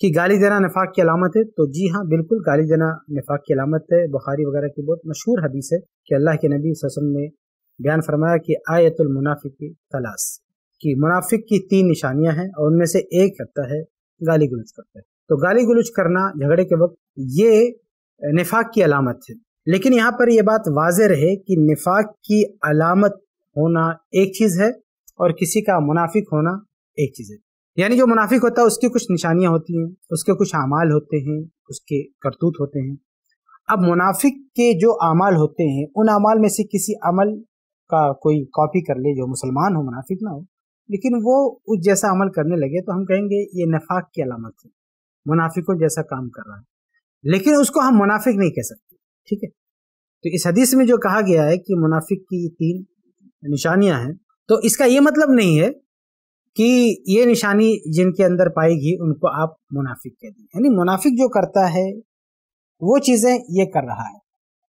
कि गाली देना नफाक की अलामत है तो जी हाँ बिल्कुल गाली देना नफाक की अलामत है बुखारी वगैरह की बहुत मशहूर हदीस है कि अल्लाह के नबी वसम ने बयान फरमाया कि आयतुल मुनाफिक की तलाश कि मुनाफिक की तीन निशानियां हैं और उनमें से एक करता है गाली गलूज करता है तो गाली गलूज करना झगड़े के वक्त ये निफाक की अलामत है लेकिन यहाँ पर यह बात वाज रहे कि निफाक की अलामत होना एक चीज़ है और किसी का मुनाफिक होना एक चीज़ है यानी जो मुनाफिक होता है उसकी कुछ निशानियां होती हैं उसके कुछ अमाल होते हैं उसके करतूत होते हैं अब मुनाफिक के जो अमाल होते हैं उन अमाल में से किसी अमल का कोई कॉपी कर ले जो मुसलमान हो मुनाफिक ना हो लेकिन वो उस जैसा अमल करने लगे तो हम कहेंगे ये नफाक की अलामत है मुनाफिकों जैसा काम कर रहा है लेकिन उसको हम मुनाफिक नहीं कह सकते ठीक है तो इस हदीस में जो कहा गया है कि मुनाफिक की तीन निशानियां हैं तो इसका ये मतलब नहीं है कि ये निशानी जिनके अंदर पाएगी उनको आप मुनाफिक कह दें यानी मुनाफिक जो करता है वो चीज़ें ये कर रहा है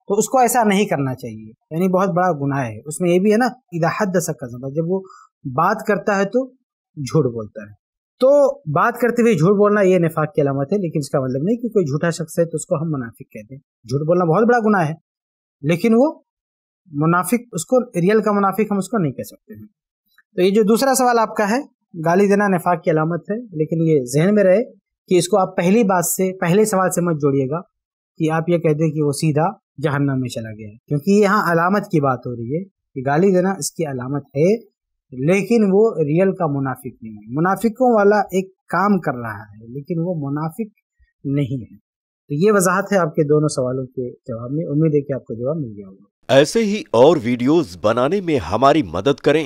तो उसको ऐसा नहीं करना चाहिए यानी बहुत बड़ा गुनाह है उसमें ये भी है ना इदाहत दशक का जब वो बात करता है तो झूठ बोलता है तो बात करते हुए झूठ बोलना ये निफाक की अलामत है लेकिन इसका मतलब नहीं कि कोई झूठा शख्स है तो उसको हम मुनाफिक कहते हैं झूठ बोलना बहुत बड़ा गुनाह है लेकिन वो मुनाफिक उसको रियल का मुनाफिक हम उसको नहीं कह सकते हैं तो ये जो दूसरा सवाल आपका है गाली देना नफाक की अलामत है लेकिन ये जहन में रहे कि इसको आप पहली बात से पहले सवाल से मत जोड़िएगा कि आप ये कह दें कि वो सीधा जहन्नम में चला गया है क्योंकि यहाँ अलामत की बात हो रही है कि गाली देना इसकी अलामत है लेकिन वो रियल का मुनाफिक नहीं है मुनाफिकों वाला एक काम कर रहा है लेकिन वो मुनाफिक नहीं है तो ये वजाहत है आपके दोनों सवालों के जवाब में उम्मीद है कि आपको जवाब मिल गया होगा ऐसे ही और वीडियोस बनाने में हमारी मदद करें